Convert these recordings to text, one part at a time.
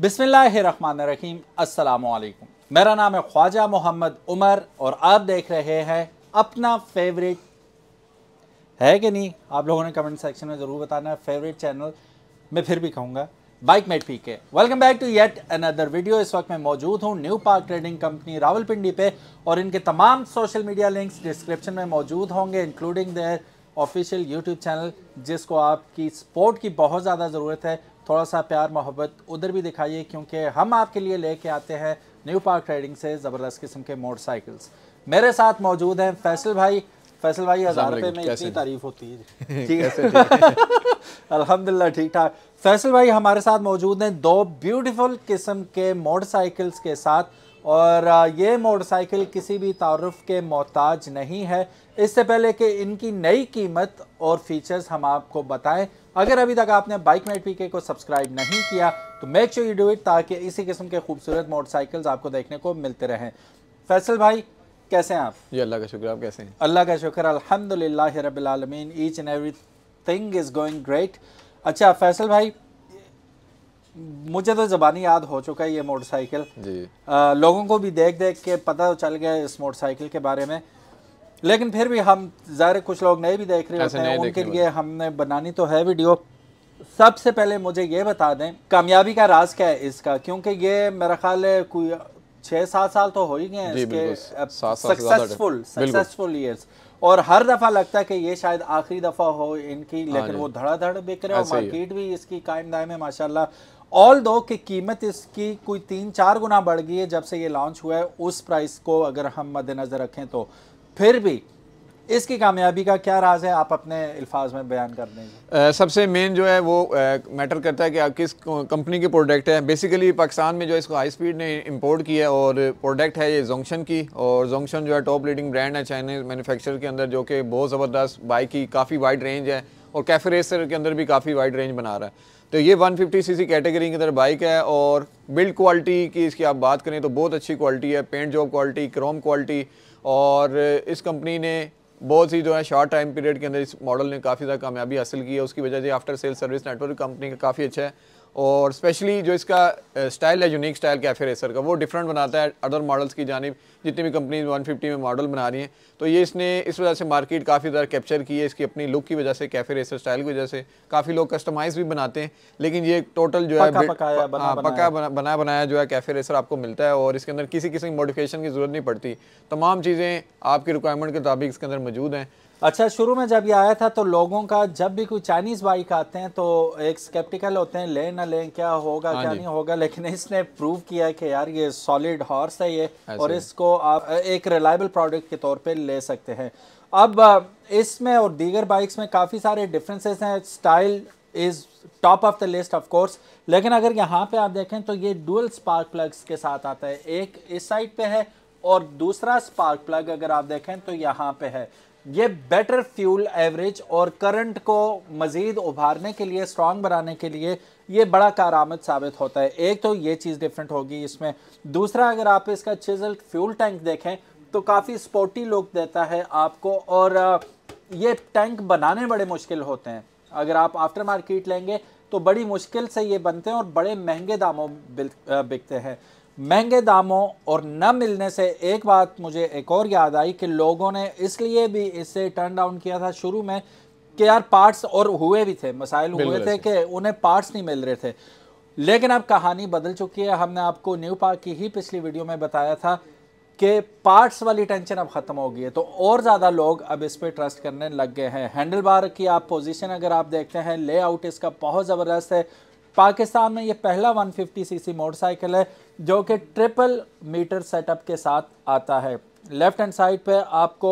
बिसमीम असलकुम मेरा नाम है ख्वाजा मोहम्मद उमर और आप देख रहे हैं अपना फेवरेट है कि नहीं आप लोगों ने कमेंट सेक्शन में ज़रूर बताना है फेवरेट चैनल मैं फिर भी कहूँगा bike mate P K welcome back to yet another video इस वक्त मैं मौजूद हूँ new park trading company Rawalpindi पे और इनके तमाम सोशल मीडिया लिंक्स डिस्क्रिप्शन में मौजूद होंगे including their official YouTube channel जिसको आपकी सपोर्ट की बहुत ज़्यादा ज़रूरत है थोड़ा सा प्यार मोहब्बत उधर भी दिखाइए क्योंकि हम आपके लिए लेके आते हैं न्यू पार्क राइडिंग से ज़बरदस्त किस्म के मोटरसाइकिल्स मेरे साथ मौजूद हैं फैसल भाई फैसल भाई हज़ार रुपये में इतनी तारीफ होती है ठीक है अलहमदिल्ला ठीक ठाक फैसल भाई हमारे साथ मौजूद हैं दो ब्यूटीफुल किस्म के मोटरसाइकिल्स के साथ और ये मोटरसाइकिल किसी भी तारफ़ के मोहताज नहीं है इससे पहले कि इनकी नई कीमत और फीचर्स हम आपको बताएं अगर अभी तक आपने बाइक मेट पीके को सब्सक्राइब नहीं किया तो make sure you do it ताकि इसी किस्म के खूबसूरत मोटरसाइकिल्स आपको देखने को मिलते रहें फैसल भाई कैसे हैं आप जी अल्लाह का शुक्र आप कैसे हैं अल्लाह का शुक्र ला रबालमीन each and every thing is going great अच्छा फैसल भाई मुझे तो ज़बानी याद हो चुका है ये मोटरसाइकिल जी आ, लोगों को भी देख देख के पता चल गया इस मोटरसाइकिल के बारे में लेकिन फिर भी हम ज़ाहिर कुछ लोग नए भी देख रहे होते हैं उनके लिए हमने बनानी तो है वीडियो सबसे पहले मुझे ये बता दें कामयाबी का राज क्या है इसका क्योंकि ये मेरा ख्याल है कोई छः सात साल तो हो ही गए इसके सक्सेसफुल सक्सेसफुल ईयर्स और हर दफ़ा लगता है कि ये शायद आखिरी दफ़ा हो इनकी हाँ लेकिन वो धड़ाधड़ बिक रहे हैं मार्केट भी इसकी कायम दायम है माशाल्लाह ऑल दो की कीमत इसकी कोई तीन चार गुना बढ़ गई है जब से ये लॉन्च हुआ है उस प्राइस को अगर हम मद्देनज़र रखें तो फिर भी इसकी कामयाबी का क्या राज है आप अपने अल्फाज में बयान कर देंगे सबसे मेन जो है वो मैटर करता है कि आप किस कंपनी के प्रोडक्ट है बेसिकली पाकिस्तान में जो है इसको हाई स्पीड ने इंपोर्ट किया है और प्रोडक्ट है ये जोंगशन की और जोंगशन जो है टॉप लीडिंग ब्रांड है चाइनीज मैनुफेक्चर के अंदर जो कि बहुत ज़बरदस्त बाइक की काफ़ी वाइड रेंज है और कैफे रेसर के अंदर भी काफ़ी वाइड रेंज बना रहा है तो ये 150 सीसी कैटेगरी के अंदर बाइक है और बिल्ड क्वालिटी की इसकी आप बात करें तो बहुत अच्छी क्वालिटी है paint job quality chrome quality और इस कंपनी ने बहुत ही जो है शॉर्ट टाइम पीरियड के अंदर इस मॉडल ने काफ़ी ज़्यादा कामयाबी हासिल की है उसकी वजह से after sale service network company का काफ़ी अच्छा है और स्पेशली जो इसका स्टाइल है यूनिक स्टाइल कैफे रेसर का वो डिफरेंट बनाता है अदर मॉडल्स की जानब जितनी भी कंपनीज 150 में मॉडल बना रही हैं तो ये इसने इस वजह से मार्केट काफ़ी ज़्यादा कैप्चर की है इसकी अपनी लुक की वजह से कैफे रेसर स्टाइल की वजह से काफ़ी लोग कस्टमाइज भी बनाते हैं लेकिन ये टोटल जो है पकाया हाँ, बना, पका बना, बना बनाया जो है कैफे रेसर आपको मिलता है और इसके अंदर किसी किसी मॉडिफिकेशन की ज़रूरत नहीं पड़ती तमाम चीज़ें आपकी रिक्वायरमेंट के मुताबिक इसके अंदर मौजूद हैं अच्छा शुरू में जब ये आया था तो लोगों का जब भी कोई चाइनीज बाइक आते हैं तो एक स्केप्टिकल होते हैं ले ना लें क्या होगा हाँ क्या नहीं होगा लेकिन इसने प्रूव किया कि यार ये सॉलिड हॉर्स है ये और इसको आप एक रिलायबल प्रोडक्ट के तौर पे ले सकते हैं अब इसमें और दीगर बाइक्स में काफ़ी सारे डिफरेंसेस हैं style is top of the list of course लेकिन अगर यहाँ पे आप देखें तो ये डुअल स्पार्क प्लग्स के साथ आता है एक इस साइड पे है और दूसरा स्पार्क प्लग अगर आप देखें तो यहाँ पे है ये बेटर फ्यूल एवरेज और करंट को मज़ीद उभारने के लिए स्ट्रॉन्ग बनाने के लिए ये बड़ा कारामद साबित होता है एक तो ये चीज़ डिफरेंट होगी इसमें दूसरा अगर आप इसका चिजल फ्यूल टैंक देखें तो काफ़ी स्पोर्टी लुक देता है आपको और ये टैंक बनाने बड़े मुश्किल होते हैं अगर आप आफ्टर मार्केट लेंगे तो बड़ी मुश्किल से ये बनते हैं और बड़े महंगे दामों बिकते हैं महंगे दामों और न मिलने से एक बात मुझे एक और याद आई कि लोगों ने इसलिए भी इसे टर्न डाउन किया था शुरू में कि यार पार्ट्स और हुए भी थे मसाइल हुए थे कि उन्हें पार्ट्स नहीं मिल रहे थे लेकिन अब कहानी बदल चुकी है हमने आपको न्यू पार्क की ही पिछली वीडियो में बताया था कि पार्ट्स वाली टेंशन अब ख़त्म हो गई है तो और ज़्यादा लोग अब इस पर ट्रस्ट करने लग गए हैं हैंडल बार की आप पोजीशन अगर आप देखते हैं लेआउट इसका बहुत ज़बरदस्त है पाकिस्तान में ये पहला 150 सीसी मोटरसाइकिल है जो कि ट्रिपल मीटर सेटअप के साथ आता है लेफ्ट हैंड साइड पे आपको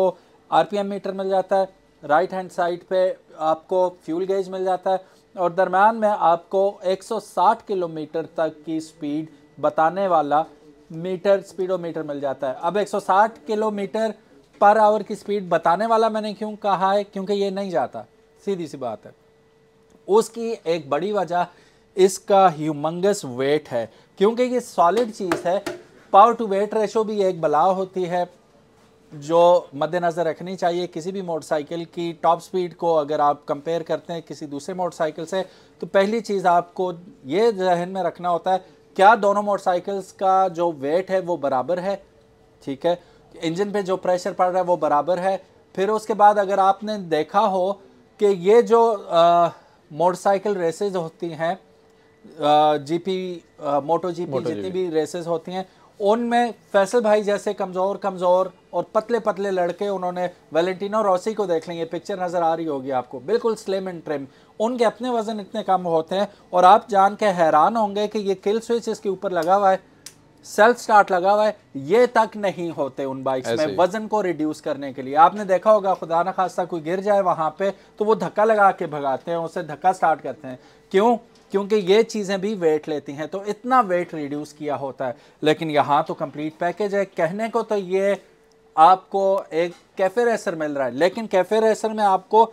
आरपीएम मीटर मिल जाता है राइट हैंड साइड पे आपको फ्यूल गेज मिल जाता है और दरम्यान में आपको 160 किलोमीटर तक की स्पीड बताने वाला मीटर स्पीडोमीटर मिल जाता है अब 160 किलोमीटर पर आवर की स्पीड बताने वाला मैंने क्यों कहा है क्योंकि ये नहीं जाता सीधी सी बात है उसकी एक बड़ी वजह इसका ह्यूमंगस वेट है क्योंकि ये सॉलिड चीज़ है पावर टू वेट रेशो भी एक बलाव होती है जो मद्देनज़र रखनी चाहिए किसी भी मोटरसाइकिल की टॉप स्पीड को अगर आप कंपेयर करते हैं किसी दूसरे मोटरसाइकिल से तो पहली चीज़ आपको ये जहन में रखना होता है क्या दोनों मोटरसाइकिल्स का जो वेट है वो बराबर है ठीक है इंजन पे जो प्रेशर पड़ रहा है वो बराबर है फिर उसके बाद अगर आपने देखा हो कि ये जो मोटरसाइकिल रेसेज होती हैं जीपी मोटो जीपी जितनी भी रेसेस होती हैं उनमें फैसल भाई जैसे कमज़ोर कमज़ोर और पतले पतले लड़के उन्होंने वेलेंटिनो रॉसी को देख लेंगे पिक्चर नज़र आ रही होगी आपको बिल्कुल स्लिम एंड ट्रिम उनके अपने वजन इतने कम होते हैं और आप जान के हैरान होंगे कि ये किल स्विच इसके ऊपर लगा हुआ है सेल्फ स्टार्ट लगा हुआ है ये तक नहीं होते उन बाइक्स में वजन को रिड्यूस करने के लिए आपने देखा होगा खुदा ना खासा कोई गिर जाए वहां पे तो वो धक्का लगा के भगाते हैं उसे धक्का स्टार्ट करते हैं क्यों क्योंकि ये चीज़ें भी वेट लेती हैं तो इतना वेट रिड्यूस किया होता है लेकिन यहाँ तो कंप्लीट पैकेज है कहने को तो ये आपको एक कैफ़े रेसर मिल रहा है लेकिन कैफ़े रेसर में आपको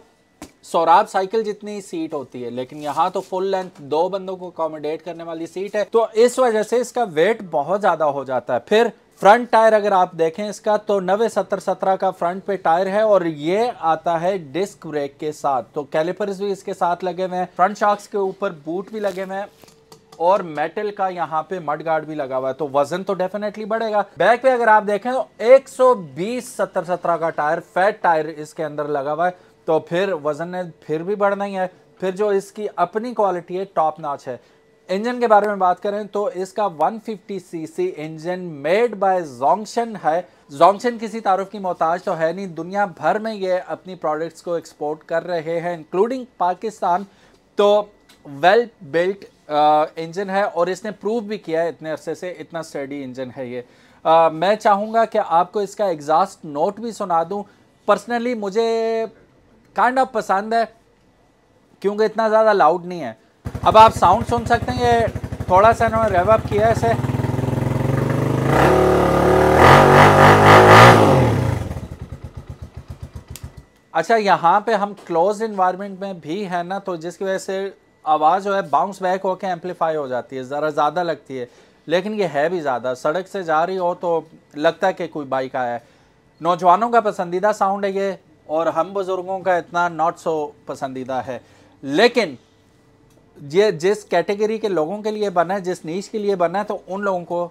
सौराब साइकिल जितनी सीट होती है लेकिन यहाँ तो फुल लेंथ दो बंदों को अकोमोडेट करने वाली सीट है तो इस वजह से इसका वेट बहुत ज़्यादा हो जाता है फिर फ्रंट टायर अगर आप देखें इसका तो नवे सत्तर सत्रह का फ्रंट पे टायर है और ये आता है डिस्क ब्रेक के साथ तो कैलिपर्स भी इसके साथ लगे हुए हैं फ्रंट शार्क्स के ऊपर बूट भी लगे हुए हैं और मेटल का यहाँ पे मड गार्ड भी लगा हुआ है तो वजन तो डेफिनेटली बढ़ेगा बैक पे अगर आप देखें तो 120 सत्तर सत्रह का टायर फैट टायर इसके अंदर लगा हुआ है तो फिर वजन ने फिर भी बढ़ना ही है फिर जो इसकी अपनी क्वालिटी है टॉप नाच है इंजन के बारे में बात करें तो इसका 150 CC engine made by Zongshen है जोंगशन किसी तारुफ की मोहताज तो है नहीं दुनिया भर में ये अपनी प्रोडक्ट्स को एक्सपोर्ट कर रहे हैं इंक्लूडिंग पाकिस्तान तो वेल बिल्ट इंजन है और इसने प्रूव भी किया है इतने अरसे से इतना स्टडी इंजन है ये आ, मैं चाहूँगा कि आपको इसका एग्जास्ट नोट भी सुना दूँ पर्सनली मुझे काइंड kind ऑफ of पसंद है क्योंकि इतना ज़्यादा लाउड नहीं है अब आप साउंड सुन सकते हैं ये थोड़ा सा इन्होंने रेवअप किया है इसे अच्छा यहाँ पे हम क्लोज इन्वायरमेंट में भी है ना तो जिसकी वजह से आवाज़ जो है बाउंस बैक होकर एम्पलीफाई हो जाती है ज़रा ज़्यादा लगती है लेकिन ये है भी ज़्यादा सड़क से जा रही हो तो लगता है कि कोई बाइक आया है नौजवानों का पसंदीदा साउंड है ये और हम बुज़ुर्गों का इतना नॉट सो पसंदीदा है लेकिन ये जिस कैटेगरी के लोगों के लिए बना है जिस नीच के लिए बना है तो उन लोगों को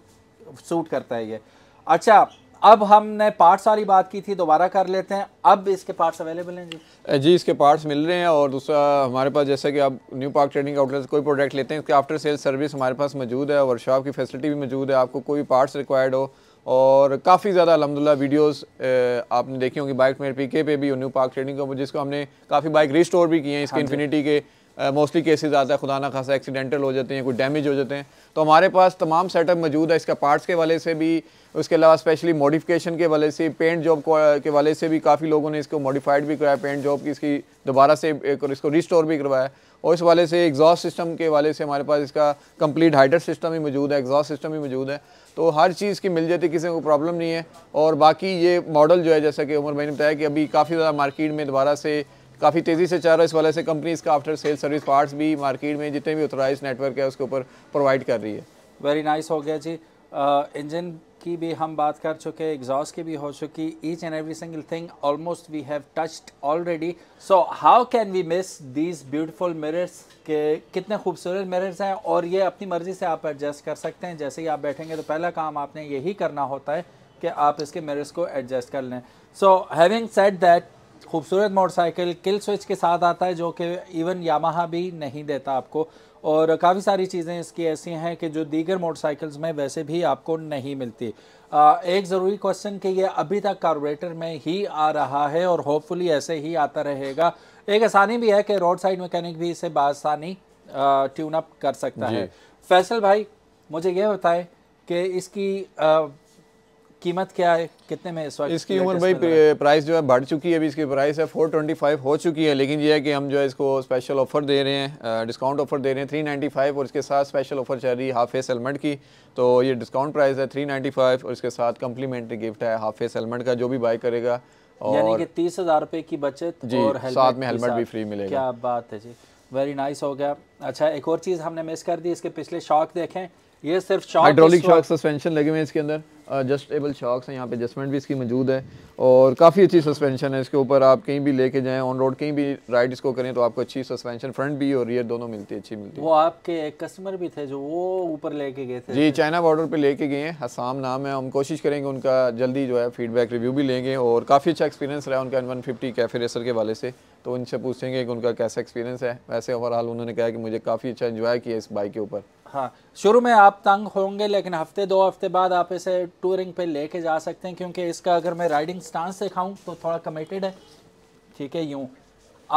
सूट करता है ये अच्छा अब हमने पार्ट्स वाली बात की थी दोबारा कर लेते हैं अब इसके पार्ट्स अवेलेबल हैं जी जी इसके पार्ट्स मिल रहे हैं और दूसरा हमारे पास जैसे कि आप न्यू पार्क ट्रेडिंग आउटलेट कोई प्रोडक्ट लेते हैं इसके आफ्टर सेल सर्विस हमारे पास मौजूद है वर्कशॉप की फैसिलिटी भी मौजूद है आपको कोई पार्ट्स रिक्वायर्ड हो और काफ़ी ज़्यादा अलहमदिल्ला वीडियोस आपने देखी होंगी बाइक मेरे पीके पे भी और न्यू पार्क ट्रेडिंग को जिसको हमने काफ़ी बाइक रिस्टोर भी किए हैं इसके इन्फिनिटी हाँ के मोस्टली केसेस आता है खुदा ना खासा एक्सीडेंटल हो जाते हैं कुछ डैमेज हो जाते हैं तो हमारे पास तमाम सेटअप मौजूद है इसका पार्ट्स के वाले से भी उसके अलावा स्पेशली मॉडिफिकेशन के वाले से पेंट जॉब के वाले से भी काफ़ी लोगों ने इसको मॉडिफाइड भी कराया पेंट जॉब की इसकी दोबारा से इसको रिस्टोर भी करवाया और इस वाले से एग्जॉस्ट सिस्टम के वाले से हमारे पास इसका कंप्लीट हाइडर सिस्टम भी मौजूद है एग्जॉस्ट सिस्टम भी मौजूद है तो हर चीज़ की मिल जाती किसी को प्रॉब्लम नहीं है और बाकी ये मॉडल जो है जैसा कि उमर भाई ने बताया कि अभी काफ़ी ज़्यादा मार्केट में दोबारा से काफ़ी तेज़ी से चल रहा है इस वाले से कंपनी इसका आफ्टर सेल सर्विस पार्ट्स भी मार्केट में जितने भी ऑथोराइज नेटवर्क है उसके ऊपर प्रोवाइड कर रही है वेरी नाइस हो गया जी इंजन uh, की भी हम बात कर चुके हैं एग्जॉस्ट की भी हो चुकी each and every single thing almost we have touched already so how can we miss these beautiful mirrors के कितने खूबसूरत मिरर्स हैं और ये अपनी मर्ज़ी से आप एडजस्ट कर सकते हैं जैसे ही आप बैठेंगे तो पहला काम आपने यही करना होता है कि आप इसके मिरर्स को एडजस्ट कर लें सो हैविंग सेट दैट खूबसूरत मोटरसाइकिल किल स्विच के साथ आता है जो कि इवन यामाहा भी नहीं देता आपको और काफ़ी सारी चीज़ें इसकी ऐसी हैं कि जो दीगर मोटरसाइकिल्स में वैसे भी आपको नहीं मिलती आ, एक ज़रूरी क्वेश्चन कि ये अभी तक कार्बोरेटर में ही आ रहा है और होपफुली ऐसे ही आता रहेगा एक आसानी भी है कि रोड साइड मैकेनिक भी इसे बासानी ट्यून अप कर सकता है फैसल भाई मुझे ये बताएं कि इसकी आ, कीमत क्या है कितने में इस वक्त इसकी उम्र भाई प्राइस जो है बढ़ चुकी है अभी इसकी प्राइस है 425 हो चुकी है लेकिन ये है कि हम जो है इसको स्पेशल ऑफर दे रहे हैं डिस्काउंट ऑफर दे रहे हैं 395 और इसके साथ स्पेशल ऑफर चल रही है हाफ फेस हेलमेट की तो ये डिस्काउंट प्राइस है 395 और इसके साथ कम्प्लीमेंट्री गिफ्ट है हाफ फेस हेलमेट का जो भी बाई करेगा और तीस हज़ार रुपये की बचत जी और साथ में हेलमेट भी फ्री मिलेगा क्या बात है जी वेरी नाइस हो गया अच्छा एक और चीज़ हमने मिस कर दी इसके पिछले शॉक देखें ये सिर्फ शॉक हाइड्रोलिक शॉक सस्पेंशन लगे हुए हैं इसके अंदर एडजस्टेबल uh, शॉक्स हैं यहाँ पे एडजस्टमेंट भी इसकी मौजूद है और काफ़ी अच्छी सस्पेंशन है इसके ऊपर आप कहीं भी लेके जाएं ऑन रोड कहीं भी राइड इसको करें तो आपको अच्छी सस्पेंशन फ्रंट भी और रियर दोनों मिलती है अच्छी मिलती है वो आपके कस्टमर भी थे जो वो ऊपर लेके गए थे जी चाइना बॉर्डर पर लेके गए हैं आसाम नाम है हम कोशिश करेंगे उनका जल्दी जो है फीडबैक रिव्यू भी लेंगे और काफ़ी अच्छा एक्सपीरियंस रहा उनका वन फिफ्टी कैफे रेसर के वाले से तो उनसे पूछेंगे कि उनका कैसा एक्सपीरियंस है वैसे ओवरऑल उन्होंने कहा कि मुझे काफ़ी अच्छा इन्जॉय किया इस बाइक के ऊपर हाँ शुरू में आप तंग होंगे लेकिन हफ्ते दो हफ्ते बाद आप इसे टूरिंग पे लेके जा सकते हैं क्योंकि इसका अगर मैं राइडिंग स्टांस दिखाऊँ तो थोड़ा कमिटेड है ठीक है यूँ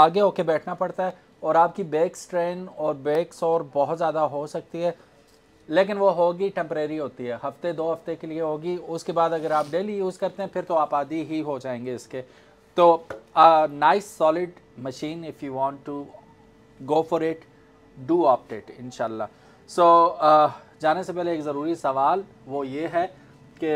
आगे होके बैठना पड़ता है और आपकी बैक स्ट्रेन और बैक शोर बहुत ज़्यादा हो सकती है लेकिन वो होगी टेम्प्रेरी होती है हफ्ते दो हफ्ते के लिए होगी उसके बाद अगर आप डेली यूज़ करते हैं फिर तो आप आदि ही हो जाएंगे इसके तो nice solid machine if you want to go for it do opt it इनशाला सो so, uh, जाने से पहले एक ज़रूरी सवाल वो ये है कि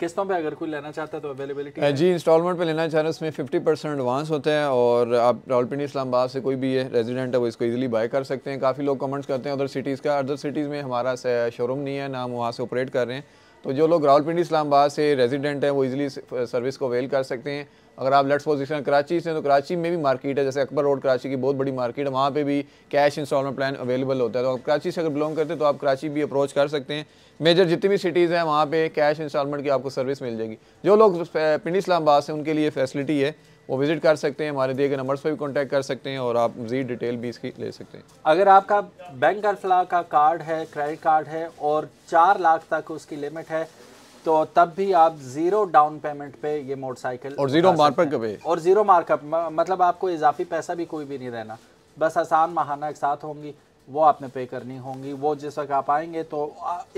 किस्तों पे अगर कोई लेना चाहता है तो अवेलेबिलिटी जी इंस्टॉलमेंट पे लेना चाह रहे हैं उसमें फिफ्टी परसेंट एडवांस होते हैं और आप रावलपिंडी इस्लामाबाद से कोई भी है रेजिडेंट है वो इसको इजीली बाय कर सकते हैं काफ़ी लोग कमेंट्स करते हैं अदर सिटीज़ का अदर सिटीज़ में हमारा शोरूम नहीं है ना हम वहाँ से ऑपरेट कर रहे हैं तो जो लोग रावलपिंडी इस्लामाबाद से रेजिडेंट हैं वो इजीली सर्विस को अवेल कर सकते हैं अगर आप लेट्स पोजिशन कराची से तो कराची में भी मार्केट है जैसे अकबर रोड कराची की बहुत बड़ी मार्केट है वहाँ पे भी कैश इंस्टॉलमेंट प्लान अवेलेबल होता है तो आप कराची से अगर बिलोंग करते हैं तो आप कराची भी अप्रोच कर सकते हैं मेजर जितनी भी सिटीज़ हैं वहाँ पे कैश इंस्टॉलमेंट की आपको सर्विस मिल जाएगी जो लोग पिंडी इस्लामाबाद से उनके लिए फैसिलिटी है वो विजिट कर सकते हैं हमारे दिए गए नंबर्स पर भी कॉन्टैक्ट कर सकते हैं और आप मजीद डिटेल भी इसकी ले सकते हैं अगर आपका बैंक अल्फला का कार्ड है क्रेडिट कार्ड है और चार लाख तक उसकी लिमिट है तो तब भी आप जीरो डाउन पेमेंट पे ये मोटरसाइकिल और जीरो मार्कअप पे और जीरो मार्कअप मतलब आपको इजाफी पैसा भी कोई भी नहीं रहना बस आसान महाना एक साथ होंगी वो आपने पे करनी होंगी वो जिस वक्त आप आएंगे तो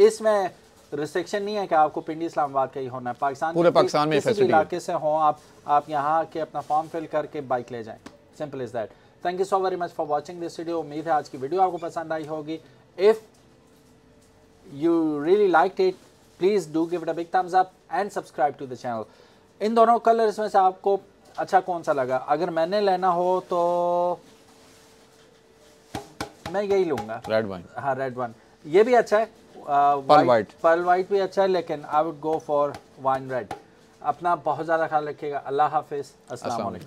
इसमें रिस्ट्रिक्शन नहीं है कि आपको पिंडी इस्लामाबाद का ही होना है पाकिस्तान पूरे पाकिस्तान में किसी इलाके से हों आप आप यहाँ के अपना फॉर्म फिल करके बाइक ले जाएं simple is that thank you so very much for watching this video उम्मीद है आज की वीडियो आपको पसंद आई होगी if you really like it please do give it a big thumbs up and subscribe to the channel इन दोनों कलर में से आपको अच्छा कौन सा लगा अगर मैंने लेना हो तो मैं यही लूंगा रेड वन हाँ रेड वन ये भी अच्छा है पर्ल वाइट पर्ल वाइट भी अच्छा है लेकिन I would go for wine red अपना बहुत ज़्यादा ख्याल रखिएगा अल्लाह हाफिज़ असल